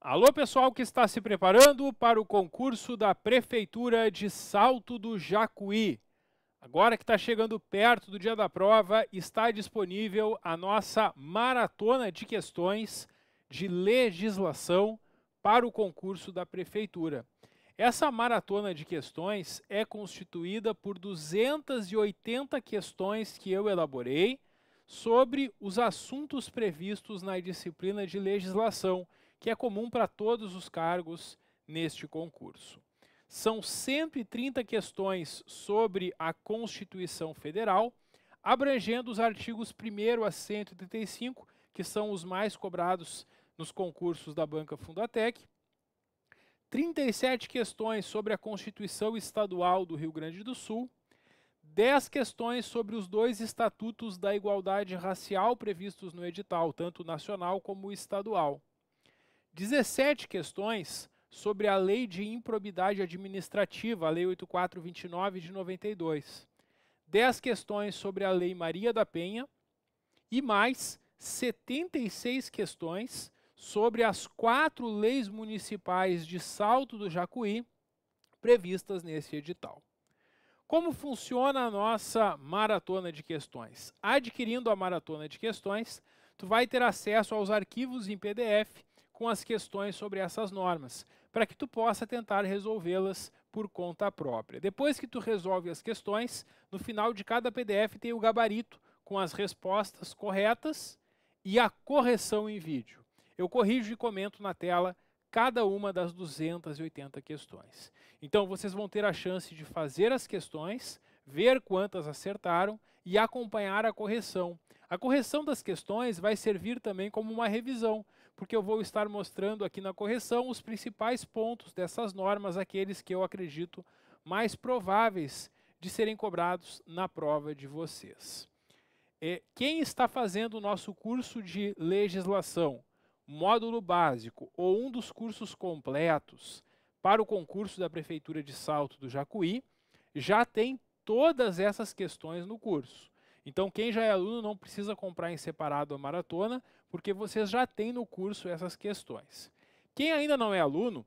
Alô, pessoal que está se preparando para o concurso da Prefeitura de Salto do Jacuí. Agora que está chegando perto do dia da prova, está disponível a nossa maratona de questões de legislação para o concurso da Prefeitura. Essa maratona de questões é constituída por 280 questões que eu elaborei sobre os assuntos previstos na disciplina de legislação que é comum para todos os cargos neste concurso. São 130 questões sobre a Constituição Federal, abrangendo os artigos 1 a 135, que são os mais cobrados nos concursos da Banca Fundatec. 37 questões sobre a Constituição Estadual do Rio Grande do Sul, 10 questões sobre os dois estatutos da igualdade racial previstos no edital, tanto nacional como estadual. 17 questões sobre a Lei de Improbidade Administrativa, a Lei 8429 de 92. 10 questões sobre a Lei Maria da Penha e mais 76 questões sobre as quatro leis municipais de Salto do Jacuí previstas nesse edital. Como funciona a nossa maratona de questões? Adquirindo a maratona de questões, tu vai ter acesso aos arquivos em PDF com as questões sobre essas normas, para que tu possa tentar resolvê-las por conta própria. Depois que tu resolve as questões, no final de cada PDF tem o gabarito com as respostas corretas e a correção em vídeo. Eu corrijo e comento na tela cada uma das 280 questões. Então vocês vão ter a chance de fazer as questões, ver quantas acertaram e acompanhar a correção. A correção das questões vai servir também como uma revisão, porque eu vou estar mostrando aqui na correção os principais pontos dessas normas, aqueles que eu acredito mais prováveis de serem cobrados na prova de vocês. É, quem está fazendo o nosso curso de legislação, módulo básico ou um dos cursos completos para o concurso da Prefeitura de Salto do Jacuí, já tem todas essas questões no curso. Então, quem já é aluno não precisa comprar em separado a maratona, porque vocês já têm no curso essas questões. Quem ainda não é aluno,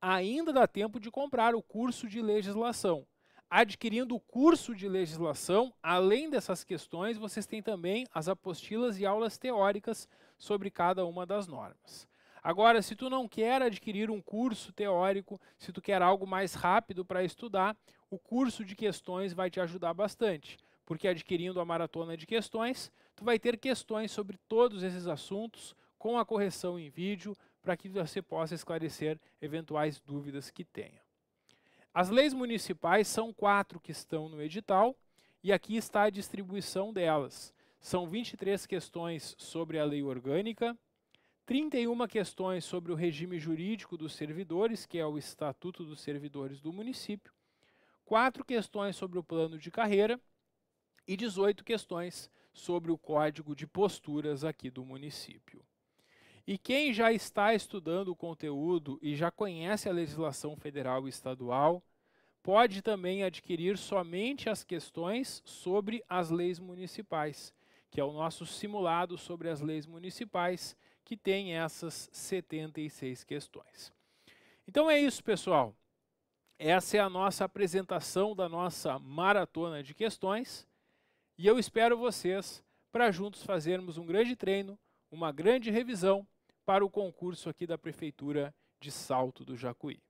ainda dá tempo de comprar o curso de legislação. Adquirindo o curso de legislação, além dessas questões, vocês têm também as apostilas e aulas teóricas sobre cada uma das normas. Agora, se tu não quer adquirir um curso teórico, se tu quer algo mais rápido para estudar, o curso de questões vai te ajudar bastante porque adquirindo a maratona de questões, tu vai ter questões sobre todos esses assuntos com a correção em vídeo para que você possa esclarecer eventuais dúvidas que tenha. As leis municipais são quatro que estão no edital e aqui está a distribuição delas. São 23 questões sobre a lei orgânica, 31 questões sobre o regime jurídico dos servidores, que é o Estatuto dos Servidores do Município, quatro questões sobre o plano de carreira, e 18 questões sobre o código de posturas aqui do município. E quem já está estudando o conteúdo e já conhece a legislação federal e estadual, pode também adquirir somente as questões sobre as leis municipais, que é o nosso simulado sobre as leis municipais, que tem essas 76 questões. Então é isso, pessoal. Essa é a nossa apresentação da nossa maratona de questões. E eu espero vocês para juntos fazermos um grande treino, uma grande revisão para o concurso aqui da Prefeitura de Salto do Jacuí.